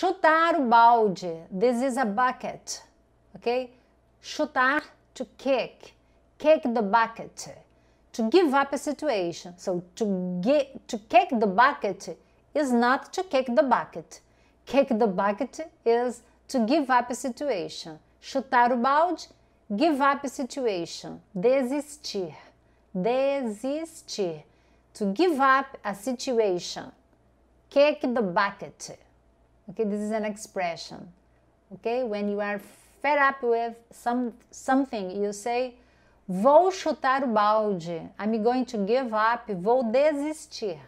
chutar o balde. This is a bucket. Ok? Chutar, to kick. Kick the bucket. To give up a situation. So to, get, to kick the bucket is not to kick the bucket. Kick the bucket is to give up a situation. Chutar o balde, give up a situation. Desistir. Desistir. To give up a situation. Kick the bucket. Okay, this is an expression. Okay, when you are fed up with some something, you say, vou chutar o balde. I'm going to give up. Vou desistir.